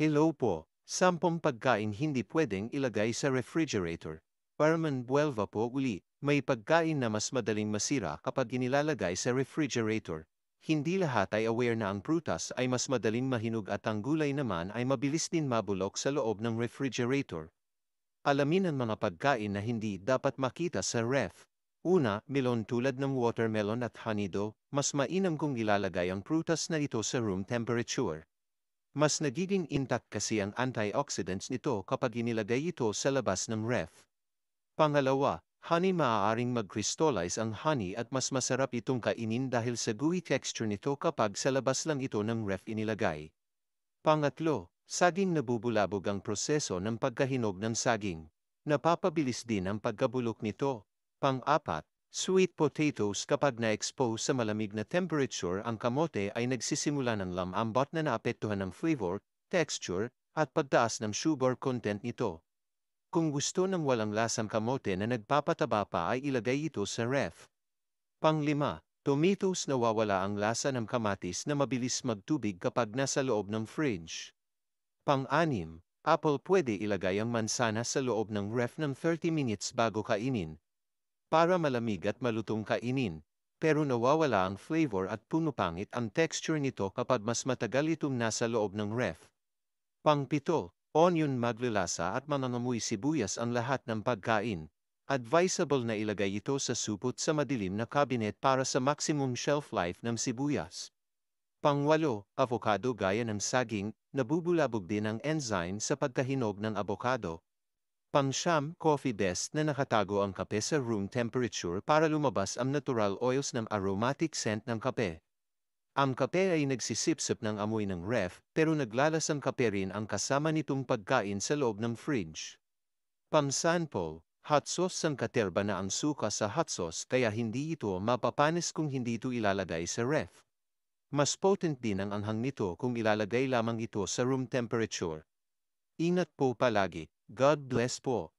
Hello po, sampung pagkain hindi pwedeng ilagay sa refrigerator. Barman Buelva po uli, may pagkain na mas madaling masira kapag inilalagay sa refrigerator. Hindi lahat ay aware na ang prutas ay mas madaling mahinog at ang gulay naman ay mabilis din mabulok sa loob ng refrigerator. Alamin ang mga pagkain na hindi dapat makita sa ref. Una, melon tulad ng watermelon at honeydew, mas mainam kung ilalagay ang prutas na ito sa room temperature. Mas nagiging intact kasi ang antioxidants nito kapag inilagay ito sa labas ng ref. Pangalawa, honey maaaring mag-crystallize ang honey at mas masarap itong kainin dahil sa gooey texture nito kapag sa labas lang ito ng ref inilagay. Pangatlo, saging nabubulabog ang proseso ng pagkahinog ng saging. Napapabilis din ang pagkabulok nito. Pang-apat, Sweet potatoes kapag na-expose sa malamig na temperature ang kamote ay nagsisimula ng lamambat na naapektuhan ng flavor, texture, at pagtaas ng sugar content nito. Kung gusto ng walang lasang kamote na nagpapataba pa ay ilagay ito sa ref. Panglima, tomatoes na wawala ang lasa ng kamatis na mabilis magtubig kapag nasa loob ng fridge. Pang-anim, apple pwede ilagay ang mansana sa loob ng ref ng 30 minutes bago kainin, para malamig at malutong kainin, pero nawawala ang flavor at punupangit ang texture nito kapag mas matagal itong nasa loob ng ref. Pangpito, onion maglilasa at mananamuy sibuyas ang lahat ng pagkain. Advisable na ilagay ito sa supot sa madilim na kabinet para sa maximum shelf life ng sibuyas. Pangwalo, avocado gaya ng saging, nabubulabog din ang enzyme sa pagkahinog ng avocado, Pangsyam Coffee Best na nakatago ang kape sa room temperature para lumabas ang natural oils ng aromatic scent ng kape. Ang kape ay nagsisipsip ng amoy ng ref pero naglalasang kape rin ang kasama nitong pagkain sa loob ng fridge. Pamsample, hot sauce sang katerba na ang suka sa hot sauce kaya hindi ito mapapanis kung hindi ito ilalagay sa ref. Mas potent din ang anghang nito kung ilalagay lamang ito sa room temperature. Ingat po palagi. God bless po.